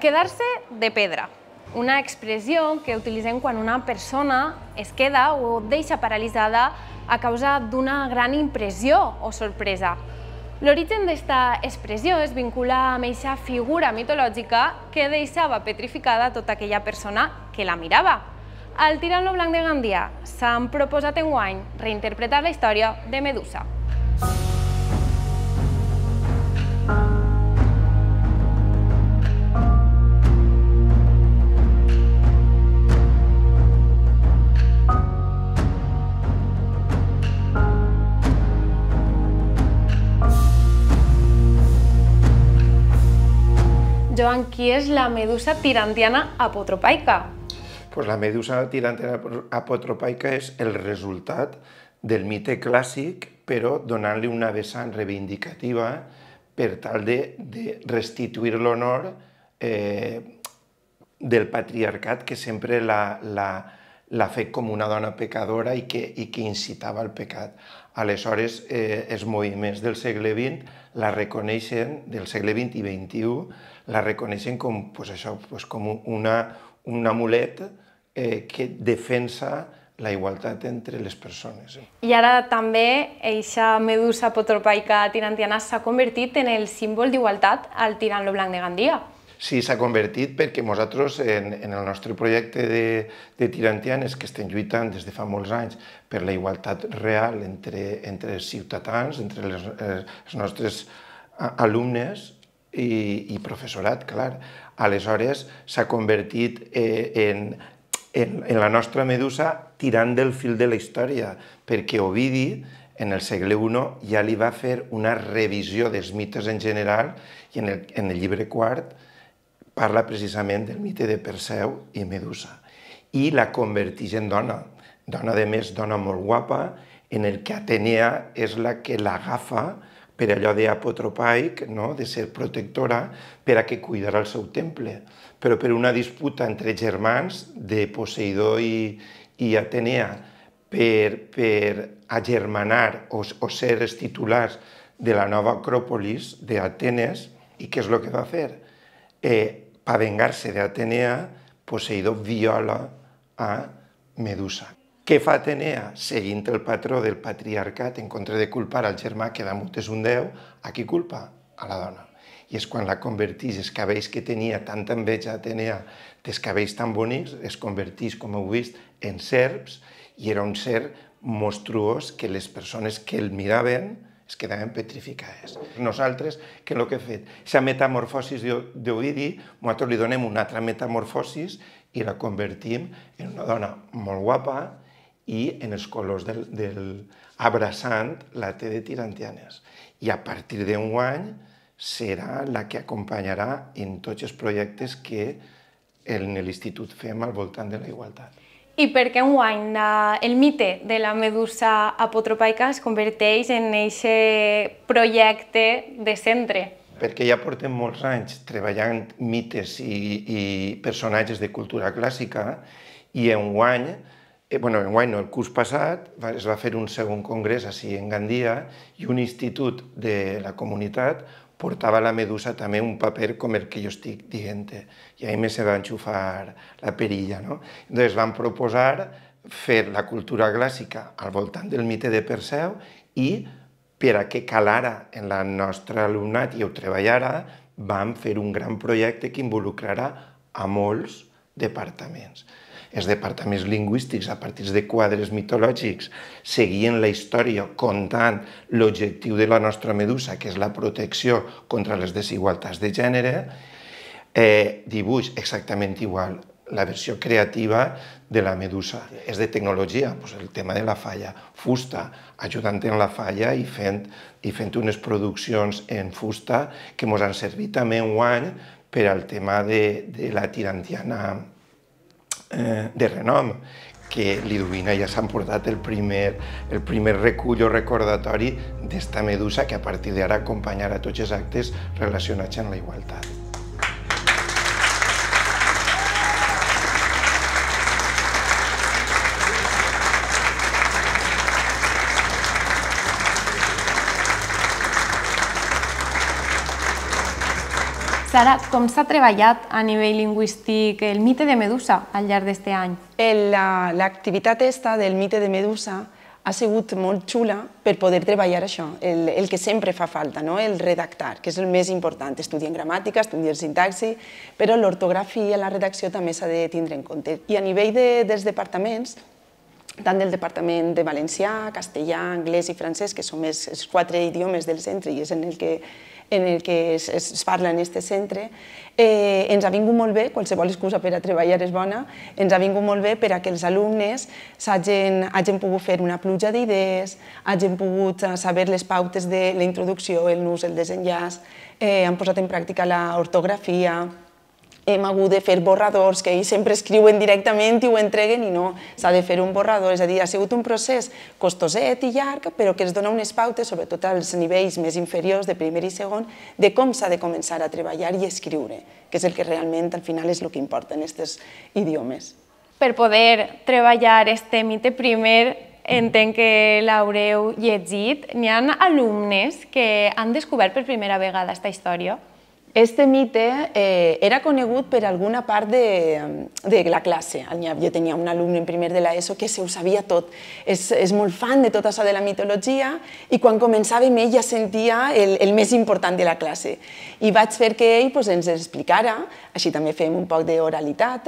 Quedar-se de pedra, una expressió que utilitzem quan una persona es queda o deixa paralitzada a causa d'una gran impressió o sorpresa. L'origen d'esta expressió es vincula amb aquesta figura mitològica que deixava petrificada tota aquella persona que la mirava. Al lo Blanc de Gandia s'han proposat enguany reinterpretar la història de Medusa. Thank you. Joan, qui és la medusa tirantiana apotropaica? Pues la medusa tirantiana apotropaica és el resultat del mite clàssic, però donant-li una vessant reivindicativa per tal de, de restituir l'honor eh, del patriarcat que sempre la, la, la fe com una dona pecadora i que, i que incitava al pecat. Aleshores, eh, els moviments del segle XX la reconeixen, del segle XX i XXI, la reconeixen com, pues això, pues com una, un amulet eh, que defensa la igualtat entre les persones. I ara també eixa medusa potropaica tirantiana s'ha convertit en el símbol d'igualtat al tirant lo blanc de Gandia si s'ha convertit perquè nosaltres en, en el nostre projecte de, de Tirantianes que estem lluitant des de fa molts anys per la igualtat real entre, entre els ciutadans, entre les, els nostres alumnes i, i professorat, clar. Aleshores s'ha convertit eh, en, en, en la nostra medusa tirant del fil de la història, perquè Ovidi en el segle I ja li va fer una revisió dels mites en general i en el, en el llibre quart parla precisament del mite de Perseu i Medusa i la converteix en dona, dona de més, dona molt guapa, en el que Atenea és la que l'agafa per allò d'apotropaic, no? de ser protectora, per a que cuidarà el seu temple, però per una disputa entre germans de Poseidó i, i Atenea per, per agermanar o, o ser els titulars de la nova acròpolis d'Atenes, i què és el que va fer? eh, pa vengar-se d'Atenea, Poseidó viola a Medusa. Què fa Atenea? Seguint el patró del patriarcat, en contra de culpar al germà que damunt és un déu, a qui culpa? A la dona. I és quan la convertís, els cabells que tenia tanta enveja Atenea, dels cabells tan bonics, es convertís, com heu vist, en serps, i era un ser monstruós que les persones que el miraven es quedaven petrificades. Nosaltres, que el que he fet? Aquesta metamorfosis d'Ovidi, nosaltres li donem una altra metamorfosis i la convertim en una dona molt guapa i en els colors del, del abraçant la T de Tirantianes. I a partir d'un any serà la que acompanyarà en tots els projectes que en l'Institut fem al voltant de la igualtat. I perquè un guany eh, el mite de la medusa apotropaica es converteix en aquest projecte de centre? Perquè ja portem molts anys treballant mites i, i personatges de cultura clàssica i en guany, eh, bueno, en guany no, el curs passat es va fer un segon congrés així en Gandia i un institut de la comunitat portava la medusa també un paper com el que jo estic dient, i ahí me se va enxufar la perilla. No? Llavors van proposar fer la cultura clàssica al voltant del mite de Perseu i per a que calara en la nostra alumnat i ho treballara, vam fer un gran projecte que involucrarà a molts departaments els departaments lingüístics a partir de quadres mitològics seguien la història contant l'objectiu de la nostra medusa, que és la protecció contra les desigualtats de gènere, eh, dibuix exactament igual, la versió creativa de la medusa. És de tecnologia, doncs el tema de la falla, fusta, ajudant en la falla i fent, i fent unes produccions en fusta que ens han servit també un any per al tema de, de la tirantiana eh, de renom que l'Iduvina ja s'ha emportat el primer, el primer recull o recordatori d'esta medusa que a partir d'ara acompanyarà tots els actes relacionats amb la igualtat. Sara, com s'ha treballat a nivell lingüístic el mite de Medusa al llarg d'aquest any? L'activitat la, esta del mite de Medusa ha sigut molt xula per poder treballar això, el, el que sempre fa falta, no? el redactar, que és el més important. Estudien gramàtica, estudien sintaxi, però l'ortografia i la redacció també s'ha de tindre en compte. I a nivell de, dels departaments, tant del departament de valencià, castellà, anglès i francès, que són més els quatre idiomes del centre i és en el que en el que es, es parla en aquest centre. Eh, ens ha vingut molt bé, qualsevol excusa per a treballar és bona, ens ha vingut molt bé per a que els alumnes hagin, hagin pogut fer una pluja d'idees, hagin pogut eh, saber les pautes de la introducció, el nus, el desenllaç, eh, han posat en pràctica l'ortografia, hem hagut de fer borradors, que ells sempre escriuen directament i ho entreguen i no, s'ha de fer un borrador, és a dir, ha sigut un procés costoset i llarg, però que ens dona unes pautes, sobretot als nivells més inferiors de primer i segon, de com s'ha de començar a treballar i escriure, que és el que realment al final és el que importa en aquests idiomes. Per poder treballar este mite primer entenc que l'haureu llegit, n'hi ha alumnes que han descobert per primera vegada aquesta història Este mite eh, era conegut per alguna part de, de la classe. Jo tenia un alumne en primer de l'ESO que se ho sabia tot. És, és molt fan de tot això de la mitologia i quan començàvem ell ja sentia el, el més important de la classe. I vaig fer que ell pues, ens explicara, així també fem un poc d'oralitat,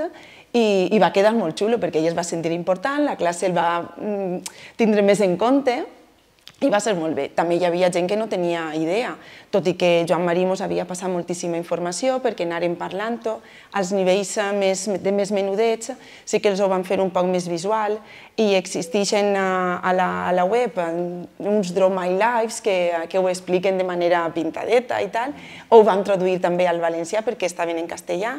i, i va quedar molt xulo perquè ell es va sentir important, la classe el va mm, tindre més en compte, i va ser molt bé. També hi havia gent que no tenia idea, tot i que Joan Marí ens havia passat moltíssima informació perquè anàrem parlant-ho, als nivells eh, més, de més menudets sí que els ho van fer un poc més visual i existeixen a, eh, a, la, a la web eh, uns Draw My Lives que, que ho expliquen de manera pintadeta i tal, o ho vam traduir també al valencià perquè estaven en castellà,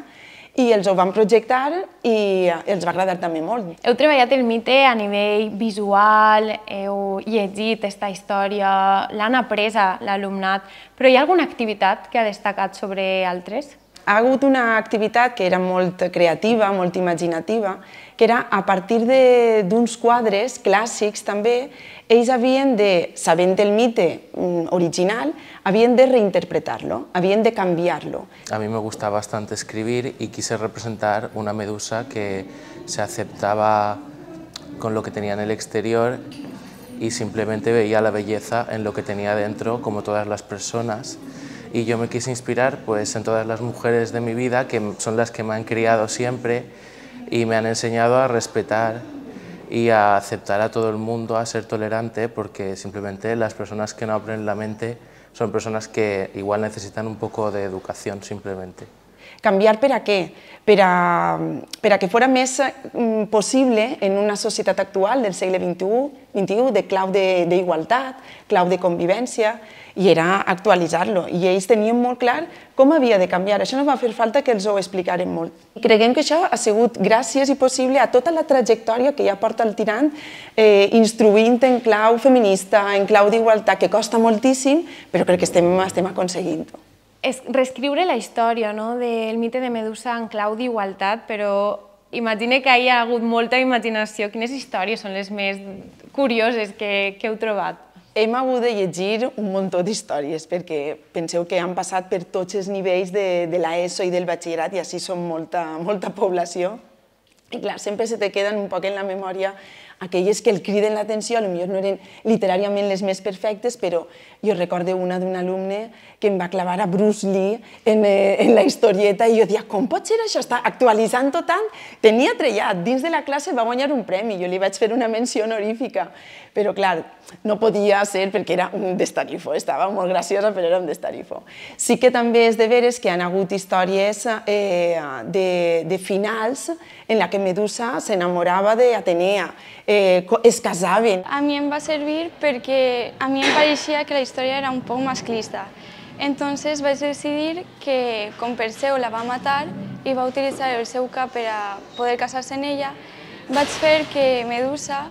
i els ho vam projectar i els va agradar també molt. Heu treballat el mite a nivell visual, heu llegit aquesta història, l'han après l'alumnat, però hi ha alguna activitat que ha destacat sobre altres? ha una actividad que era muy creativa, muy imaginativa, que era a partir de quadres clásicos también, ells havien de, sabiendo el mite mm, original, habían de reinterpretarlo, habían de cambiarlo. A mí me gusta bastante escribir y quise representar una medusa que se aceptaba con lo que tenía en el exterior y simplemente veía la belleza en lo que tenía dentro, como todas las personas y yo me quise inspirar pues, en todas las mujeres de mi vida, que son las que me han criado siempre y me han enseñado a respetar y a aceptar a todo el mundo, a ser tolerante, porque simplemente las personas que no abren la mente son personas que igual necesitan un poco de educación simplemente. Canviar per a què? Per a, per a que fora més mm, possible en una societat actual del segle XXI, XXI de clau d'igualtat, clau de convivència, i era actualitzar-lo. I ells tenien molt clar com havia de canviar. Això no va fer falta que els ho explicaren molt. Creguem que això ha sigut gràcies i possible a tota la trajectòria que ja porta el tirant eh, instruint en clau feminista, en clau d'igualtat, que costa moltíssim, però crec que estem, estem aconseguint-ho és reescriure la història no? del mite de Medusa en clau d'igualtat, però imagine que hi ha hagut molta imaginació. Quines històries són les més curioses que, que heu trobat? Hem hagut de llegir un munt d'històries, perquè penseu que han passat per tots els nivells de, de l'ESO i del batxillerat, i així són molta, molta població. I clar, sempre se te queden un poc en la memòria aquelles que el criden l'atenció, potser no eren literàriament les més perfectes, però jo recordo una d'un alumne que em va clavar a Bruce Lee en, eh, en la historieta i jo dia, com pot ser això? Està actualitzant-ho tant? Tenia trellat, dins de la classe va guanyar un premi, jo li vaig fer una menció honorífica, però clar, no podia ser perquè era un destarifo, estava molt graciosa, però era un destarifo. Sí que també és de veres que han hagut històries eh, de, de finals en la que Medusa s'enamorava d'Atenea, eh, es casaven. A mi em va servir perquè a mi em pareixia que la història era un poc masclista. Entonces vaig decidir que com Perseu la va matar i va utilitzar el seu cap per a poder casar-se en ella, vaig fer que Medusa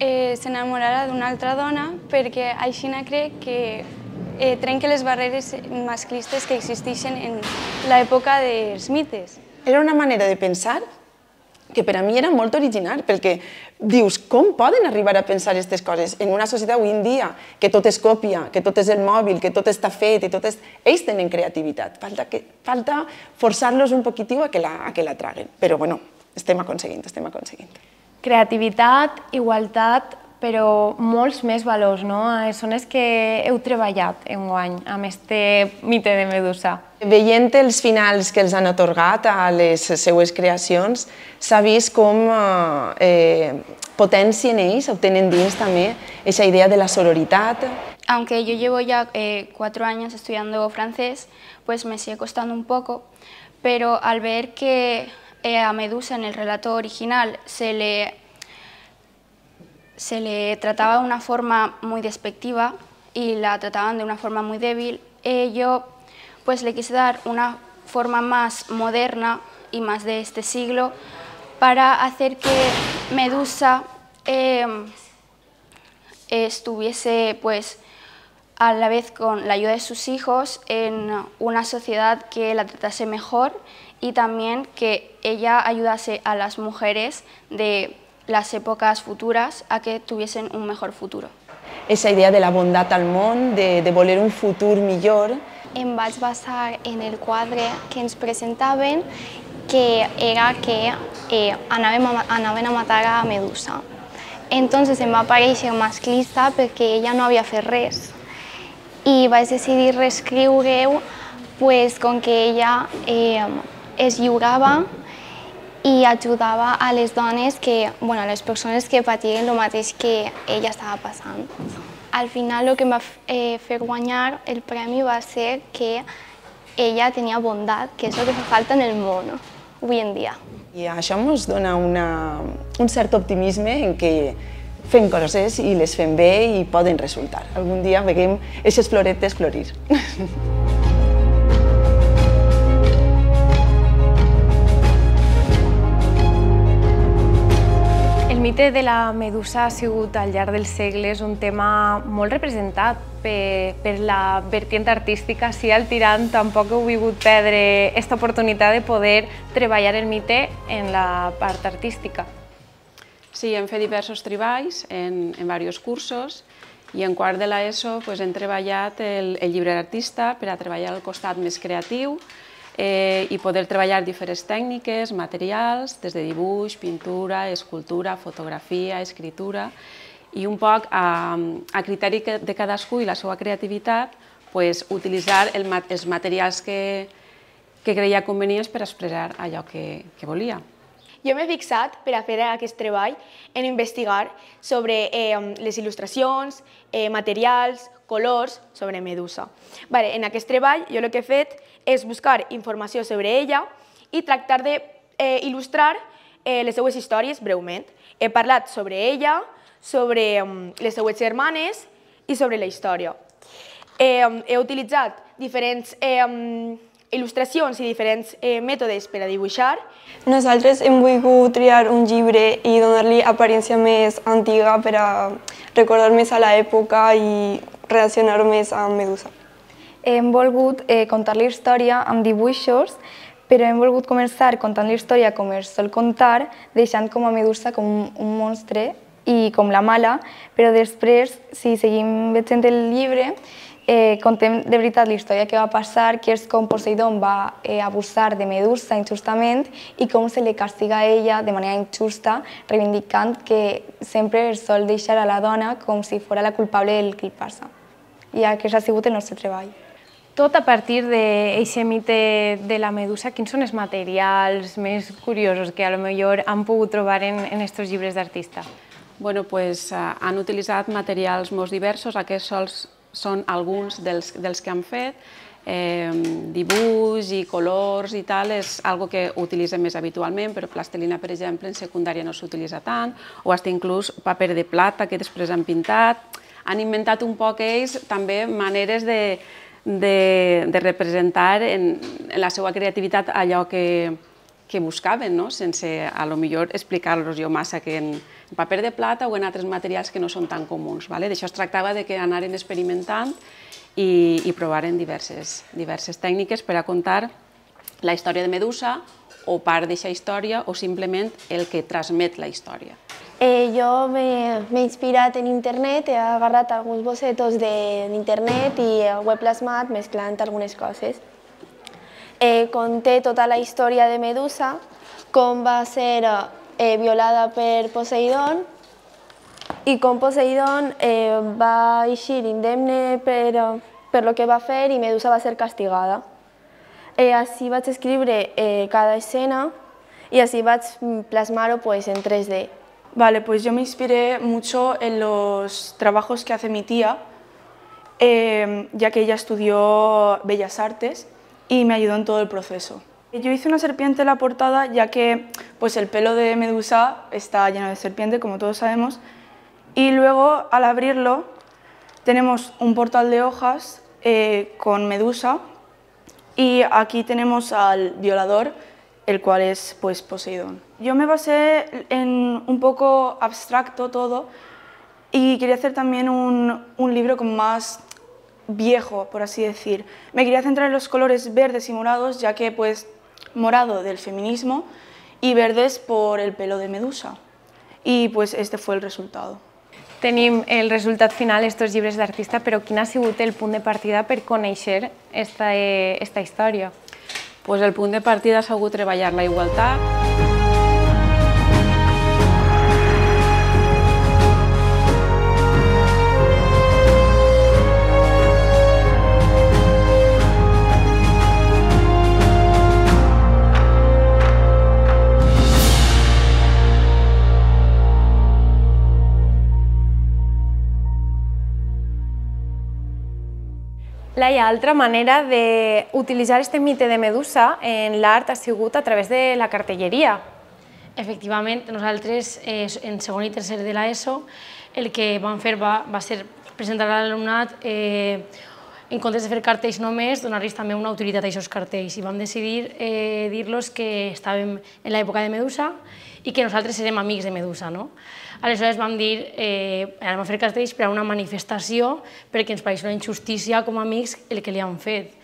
eh, s'enamorara d'una altra dona perquè així no crec que eh, trenca les barreres masclistes que existeixen en l'època dels mites. Era una manera de pensar que per a mi era molt original, perquè dius, com poden arribar a pensar aquestes coses? En una societat avui en dia, que tot es copia, que tot és el mòbil, que tot està fet, i tot és... ells tenen creativitat, falta, que, falta forçar-los un poquitiu a que, la, a que la traguen. Però bueno, estem aconseguint, estem aconseguint. Creativitat, igualtat, però molts més valors, no? Eh, són els que heu treballat en un any amb aquest mite de Medusa. Veient els finals que els han atorgat a les seues creacions, s'ha vist com eh, eh potencien ells, obtenen dins també, aquesta idea de la sororitat. Aunque yo llevo ya eh, cuatro años estudiando francés, pues me sigue costando un poco, pero al ver que eh, a Medusa en el relato original se le se le trataba de una forma muy despectiva y la trataban de una forma muy débil. yo pues le quise dar una forma más moderna y más de este siglo para hacer que Medusa em, estuviese pues a la vez con la ayuda de sus hijos en una sociedad que la tratase mejor y también que ella ayudase a las mujeres de les èpoques futures a que tinguessin un millor futur. Esa idea de la bondat al món, de, de voler un futur millor. Em vaig basar en el quadre que ens presentaven, que era que eh, anàvem a, anaven a matar a Medusa. Entonces em va aparèixer masclista perquè ella no havia fet res i vaig decidir reescriure-ho pues, com que ella eh, es lliurava i ajudava a les dones, que, bueno, a les persones que patien el mateix que ella estava passant. Al final el que em va eh, fer guanyar el premi va ser que ella tenia bondat, que és el que fa falta en el món avui en dia. I això ens dona una, un cert optimisme en que fem coses i les fem bé i poden resultar. Algun dia veiem aquestes floretes florir. mite de la medusa ha sigut al llarg dels segles un tema molt representat per, per la vertient artística. Si sí, el tirant tampoc heu vingut perdre aquesta oportunitat de poder treballar el mite en la part artística. Sí, hem fet diversos treballs en, en diversos cursos i en quart de l'ESO pues, hem treballat el, el llibre d'artista per a treballar el costat més creatiu eh, i poder treballar diferents tècniques, materials, des de dibuix, pintura, escultura, fotografia, escritura, i un poc a, a criteri de cadascú i la seva creativitat, pues, utilitzar el, els materials que, que creia convenients per expressar allò que, que volia. Jo m'he fixat per a fer aquest treball en investigar sobre eh, les il·lustracions, eh, materials, colors, sobre Medusa. Vale, en aquest treball jo el que he fet és buscar informació sobre ella i tractar de eh, il·lustrar eh, les seues històries breument. He parlat sobre ella, sobre mm, les seues germanes i sobre la història. Eh, mm, he utilitzat diferents eh, mm, il·lustracions i diferents eh, mètodes per a dibuixar. Nosaltres hem volgut triar un llibre i donar-li aparència més antiga per a recordar més a l'època i relacionar més amb Medusa. Hem volgut eh, contar la història amb dibuixos, però hem volgut començar contant la història com es sol contar, deixant com a Medusa com un monstre i com la mala, però després, si seguim veient el llibre, eh, contem de veritat la història que va passar, que és com Poseidon va eh, abusar de Medusa injustament i com se li castiga a ella de manera injusta, reivindicant que sempre el sol deixar a la dona com si fos la culpable del que li passa. I aquest ha sigut el nostre treball. Tot a partir d'aquest mite de la medusa, quins són els materials més curiosos que a lo millor han pogut trobar en, aquests llibres d'artista? Bueno, pues, eh, han utilitzat materials molt diversos. Aquests sols són alguns dels, dels que han fet. Eh, dibuix i colors i tal és algo que utilitzem més habitualment, però plastilina, per exemple, en secundària no s'utilitza tant, o hasta inclús paper de plata que després han pintat. Han inventat un poc ells també maneres de, de, de representar en, en la seva creativitat allò que, que buscaven, no? sense a lo millor explicar-los jo massa que en, en paper de plata o en altres materials que no són tan comuns. Vale? D'això es tractava de que anaren experimentant i, i provaren diverses, diverses tècniques per a contar la història de Medusa o part d'aquesta història o simplement el que transmet la història. Eh, jo m'he inspirat en internet, he agarrat alguns bocetos d'internet i ho he plasmat mesclant algunes coses. Eh, conté tota la història de Medusa, com va ser Eh, violada per Poseidón y con Poseidón eh, va ir indemne per, per lo que va a hacer y Medusa va a ser castigada. Eh, así va a escriure eh, cada escena y así va a mm, plasmarlo pues, en 3D. Vale, pues yo me inspiré mucho en los trabajos que hace mi tía, ya que ella estudió Bellas Artes y me ayudó en todo el proceso. Yo hice una serpiente en la portada ya que pues el pelo de Medusa está lleno de serpiente, como todos sabemos, y luego al abrirlo tenemos un portal de hojas eh, con Medusa y aquí tenemos al violador, el cual es pues Poseidón. Yo me basé en un poco abstracto todo y quería hacer también un, un libro con más viejo, por así decir. Me quería centrar en los colores verdes y morados, ya que pues morado del feminismo y verdes por el pelo de Medusa. Y pues, este fue el resultado. Tenim el resultat final libros de d'artista, pero quin ha sigut el punt de partida per conèixer esta, eh, esta història? Pues el punt de partida ha sigut treballar la igualtat, La altra manera d'utilitzar aquest mite de Medusa en l'art ha sigut a través de la cartelleria. Efectivament, nosaltres eh, en segon i tercer de l'ESO el que vam fer va, va ser presentar a l'alumnat eh, en comptes de fer cartells només, donar-los també una utilitat a aquests cartells. I vam decidir eh, dir-los que estàvem en l'època de Medusa i que nosaltres érem amics de Medusa. No? Aleshores vam dir, eh, anem a fer castells per a una manifestació perquè ens pareix una injustícia com a amics el que li han fet.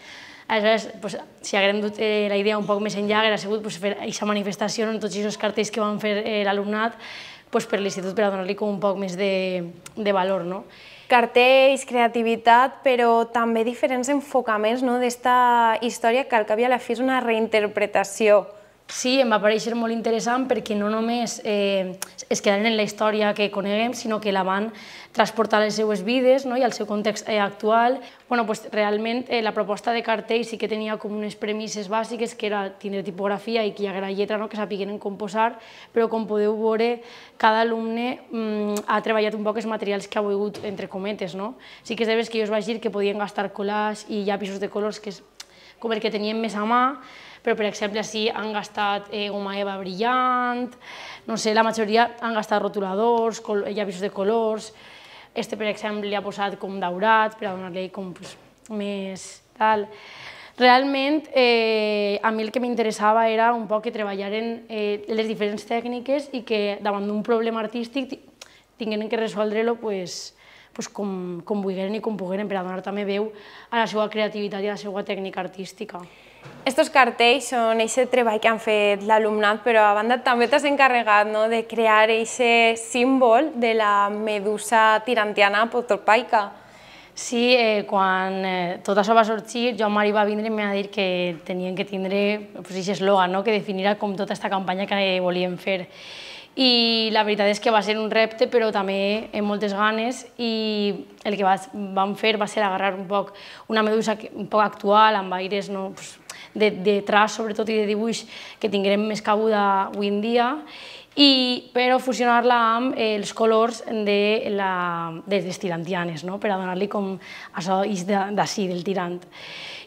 Aleshores, pues, si haguem dut eh, la idea un poc més enllà, hauria sigut pues, fer aquesta manifestació en tots aquests cartells que van fer eh, l'alumnat pues, per l'institut per a donar-li un poc més de, de valor. No? Cartells, creativitat, però també diferents enfocaments no?, d'esta història que al cap i a la fi és una reinterpretació Sí, em va pareixer molt interessant perquè no només eh, es quedaren en la història que coneguem, sinó que la van transportar a les seues vides no? i al seu context eh, actual. Bueno, pues, realment eh, la proposta de cartell sí que tenia com unes premisses bàsiques, que era tindre tipografia i que hi haguera lletra no? que sapiguen composar, però com podeu veure, cada alumne mm, ha treballat un poc els materials que ha volgut, entre cometes. No? Sí que és de que jo us vaig dir que podien gastar collage i llapisos de colors, que és com el que tenien més a mà, però per exemple si han gastat eh, goma eva brillant, no sé, la majoria han gastat rotuladors, llavis de colors, este per exemple li ha posat com daurat per a donar-li com pues, més tal. Realment, eh, a mi el que m'interessava era un poc que treballaren eh, les diferents tècniques i que davant d'un problema artístic tinguin que resoldre-lo pues, pues com, com vulgueren i com pogueren per a donar també veu a la seva creativitat i a la seva tècnica artística. Estos cartells són aquest treball que han fet l'alumnat, però a banda també t'has encarregat no, de crear aquest símbol de la medusa tirantiana potopaica. Sí, eh, quan eh, tot això va sorgir, Joan Mari va vindre i em va dir que tenien que tindre pues, aquest eslògan, no? que definirà com tota aquesta campanya que volíem fer. I la veritat és que va ser un repte, però també amb moltes ganes, i el que vas, vam fer va ser agarrar un poc una medusa un poc actual, amb aires no, pues, de, de traç, sobretot, i de dibuix que tinguem més cabuda avui en dia, i, però fusionar-la amb eh, els colors de, la, de les tirantianes, no? per a donar-li com això d'ací, del tirant.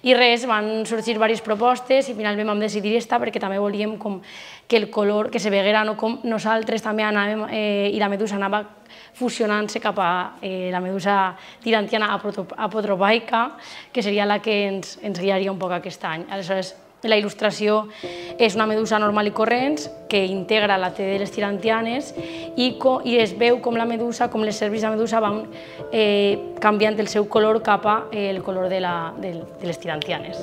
I res, van sorgir diverses propostes i finalment vam decidir esta perquè també volíem com que el color, que se veguera no com nosaltres també anàvem eh, i la medusa anava fusionant-se cap a eh, la medusa tirantiana apotropaica, que seria la que ens, ens guiaria un poc aquest any. Aleshores, la il·lustració és una medusa normal i corrents que integra la T de les tirantianes i, i es veu com la medusa, com les cervis de medusa van eh, canviant el seu color cap al eh, color de, la, de, de les tirantianes.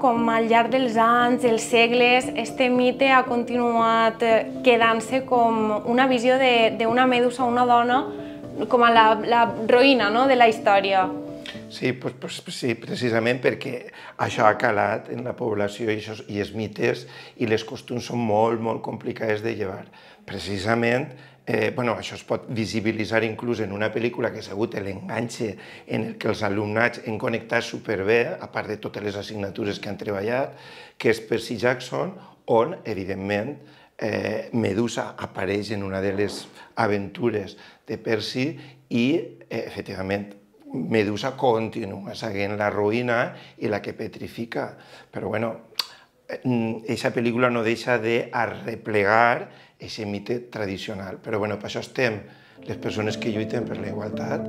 com al llarg dels anys, els segles, este mite ha continuat eh, quedant-se com una visió d'una medusa, una dona, com a la, la roïna no? de la història. Sí, pues, pues, sí, precisament perquè això ha calat en la població i, això, i els mites i les costums són molt, molt complicades de llevar. Precisament eh, bueno, això es pot visibilitzar inclús en una pel·lícula que ha sigut l'enganxe en el que els alumnats han connectat superbé, a part de totes les assignatures que han treballat, que és Percy Jackson, on, evidentment, eh, Medusa apareix en una de les aventures de Percy i, eh, efectivament, Medusa continua seguint la ruïna i la que petrifica. Però, bueno, aquesta eh, mm, pel·lícula no deixa d'arreplegar de aquest mite tradicional. Però bueno, per això estem les persones que lluiten per la igualtat,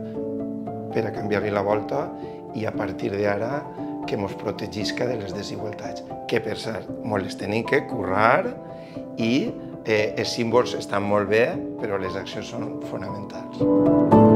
per a canviar-li la volta i a partir d'ara que ens protegisca de les desigualtats, que per cert, molt les tenim que currar i eh, els símbols estan molt bé, però les accions són fonamentals.